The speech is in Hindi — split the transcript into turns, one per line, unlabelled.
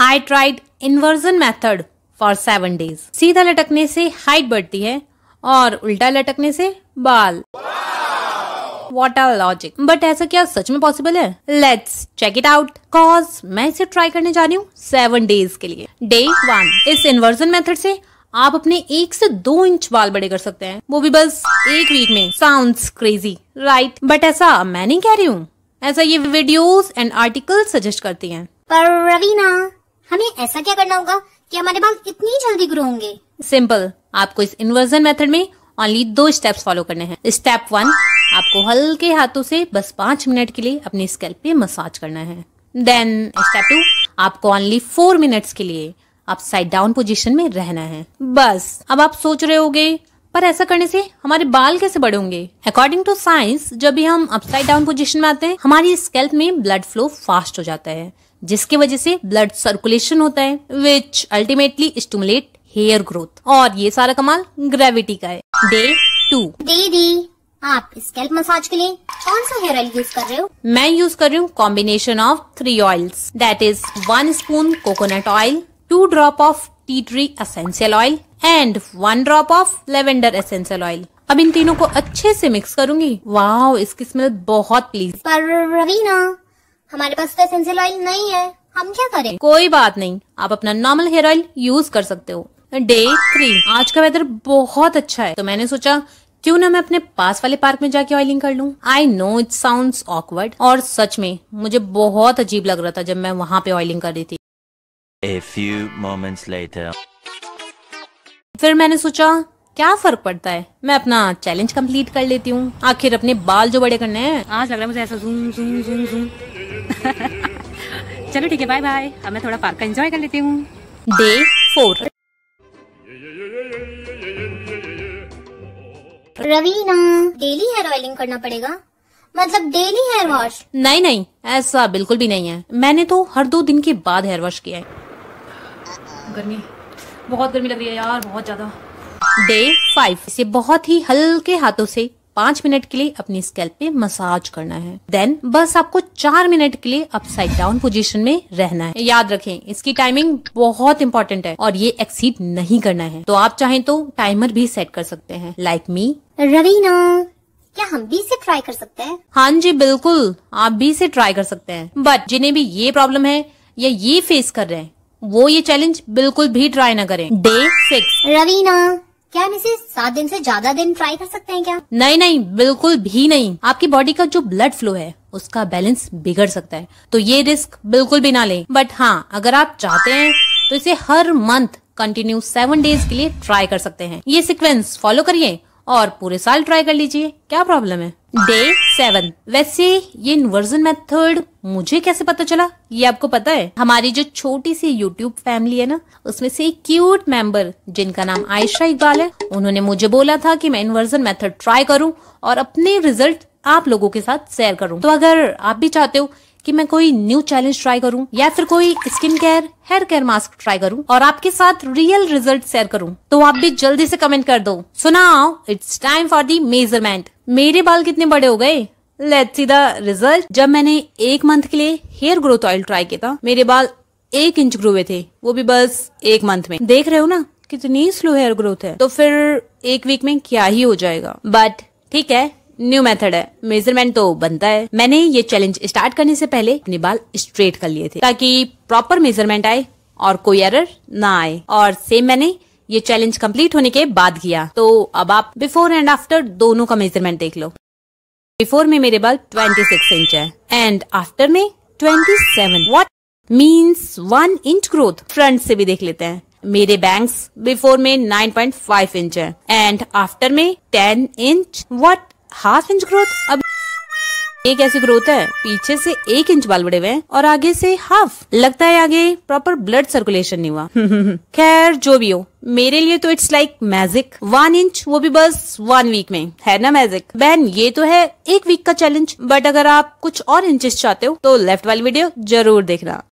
I tried inversion method for seven days सीधा लटकने से हाइट बढ़ती है और उल्टा लटकने से बाल वॉट आर लॉजिक बट ऐसा क्या सच में पॉसिबल है let's check it out cause मैं इसे ट्राई करने जा रही हूँ सेवन डेज के लिए डे वन इस इन्वर्जन मेथड से आप अपने एक से दो इंच बाल बड़े कर सकते हैं वो भी बस एक वीक में साउंड क्रेजी राइट बट ऐसा मैं नहीं कह रही हूँ ऐसा ये वीडियोस एंड आर्टिकल सजेस्ट करती हैं पर रवीना हमें ऐसा क्या करना होगा कि हमारे बाल इतनी जल्दी ग्रो होंगे सिंपल आपको इस इन्वर्जन मेथड में ओनली दो स्टेप्स फॉलो करने हैं स्टेप वन आपको हल्के हाथों से बस पांच मिनट के लिए अपने स्कैल्प पे मसाज करना है देन स्टेप टू आपको ओनली फोर मिनट्स के लिए आप साइड डाउन पोजीशन में रहना है बस अब आप सोच रहे होगे पर ऐसा करने से हमारे बाल कैसे बढ़ेंगे अकॉर्डिंग टू साइंस जब भी हम अपसाइड डाउन पोजिशन में आते हैं हमारी स्केल्प में ब्लड फ्लो फास्ट हो जाता है जिसके वजह से ब्लड सर्कुलेशन होता है which ultimately stimulate hair growth और ये सारा कमाल ग्रेविटी का है डे टू दीदी आप स्कैल्प मसाज के लिए कौन सा हेयर ऑयल यूज कर रहे हो मैं यूज कर रही हूँ combination of three oils that is one spoon coconut oil two drop of tea tree essential oil and one drop of lavender essential oil अब इन तीनों को अच्छे से मिक्स करूंगी वाह इसकी स्मेल बहुत प्लीज पर रवीना हमारे पास तो एसेंशियल ऑयल नहीं है हम क्या करें कोई बात नहीं आप अपना नॉर्मल हेयर ऑयल यूज कर सकते हो डे थ्री आज का वेदर बहुत अच्छा है तो मैंने सोचा क्यों ना मैं अपने पास वाले पार्क में जाके ऑयलिंग कर लूं I know it sound awkward और सच में मुझे बहुत अजीब लग रहा था जब मैं वहाँ पे ऑयलिंग कर रही थी A few moments later. फिर मैंने सोचा क्या फर्क पड़ता है मैं अपना चैलेंज कंप्लीट कर लेती हूँ आखिर अपने बाल जो बड़े करने हैं आज लग रहा है मुझे ऐसा जूम जूम जूम जूम चलो ठीक है बाय बाय अब मैं थोड़ा पार्क का एंजॉय कर लेती हूँ day four Raveena daily hair oiling करना पड़ेगा मतलब डेली हेयर वॉश नहीं नहीं ऐसा बिल्कुल भी नहीं है मैंने तो हर दो दिन के बाद हेयर वॉश किया है गर्मी बहुत गर्मी लग रही है यार बहुत ज्यादा डे फाइव इसे बहुत ही हल्के हाथों से पांच मिनट के लिए अपनी स्केल पे मसाज करना है देन बस आपको चार मिनट के लिए अपसाइड डाउन पोजीशन में रहना है याद रखें इसकी टाइमिंग बहुत इंपॉर्टेंट है और ये एक्सीड नहीं करना है तो आप चाहें तो टाइमर भी सेट कर सकते हैं लाइक मी रवीना क्या हम भी इसे ट्राई कर सकते हैं हाँ जी बिल्कुल आप भी इसे ट्राई कर सकते हैं बट जिन्हें भी ये प्रॉब्लम है या ये फेस कर रहे हैं वो ये चैलेंज बिल्कुल भी ट्राई ना करें डे सिक्स रवीना क्या हम इसे सात दिन से ज्यादा दिन ट्राई कर सकते हैं क्या नहीं नहीं बिल्कुल भी नहीं आपकी बॉडी का जो ब्लड फ्लो है उसका बैलेंस बिगड़ सकता है तो ये रिस्क बिल्कुल भी ना लें बट हाँ अगर आप चाहते हैं तो इसे हर मंथ कंटिन्यू सेवन डेज के लिए ट्राई कर सकते हैं ये सिक्वेंस फॉलो करिए और पूरे साल ट्राई कर लीजिए क्या प्रॉब्लम है डे सेवन वैसे ये इन्वर्जन मेथड मुझे कैसे पता चला ये आपको पता है हमारी जो छोटी सी यूट्यूब फैमिली है ना उसमें से एक क्यूट मेंबर जिनका नाम आयशा इकबाल है उन्होंने मुझे बोला था कि मैं इन्वर्जन मेथड ट्राई करूं और अपने रिजल्ट आप लोगों के साथ शेयर करूं तो अगर आप भी चाहते हो कि मैं कोई न्यू चैलेंज ट्राई करूं या फिर कोई skin care hair care mask try करूं और आपके साथ रियल रिजल्ट शेयर करूं तो आप भी जल्दी से कमेंट कर दो सुनाओ it's time for the measurement मेरे बाल कितने बड़े हो गए लेट सी द रिजल्ट जब मैंने एक मंथ के लिए हेयर ग्रोथ ऑयल ट्राई किया था मेरे बाल एक इंच ग्रो हुए थे वो भी बस एक मंथ में देख रहे हो ना कितनी स्लो हेयर ग्रोथ है तो फिर एक वीक में क्या ही हो जाएगा बट ठीक है न्यू मेथड है मेजरमेंट तो बनता है मैंने ये चैलेंज स्टार्ट करने से पहले अपने बाल स्ट्रेट कर लिए थे ताकि प्रॉपर मेजरमेंट आए और कोई एरर ना आए और सेम मैंने ये चैलेंज कंप्लीट होने के बाद किया तो अब आप बिफोर एंड आफ्टर दोनों का मेजरमेंट देख लो बिफोर में मेरे बाल 26 इंच है एंड आफ्टर में 27 seven what means one inch growth front से भी देख लेते हैं मेरे बैंक्स बिफोर में 9.5 इंच है एंड आफ्टर में 10 inch what half inch growth अब एक ऐसी ग्रोथ है पीछे से एक इंच बाल बड़े हुए और आगे से हाफ लगता है आगे प्रॉपर ब्लड सर्कुलेशन नहीं हुआ खैर जो भी हो मेरे लिए तो it's like magic one inch वो भी बस वन वीक में है ना मैजिक बहन ये तो है एक वीक का चैलेंज बट अगर आप कुछ और इंचेस चाहते हो तो लेफ्ट वाली वीडियो जरूर देखना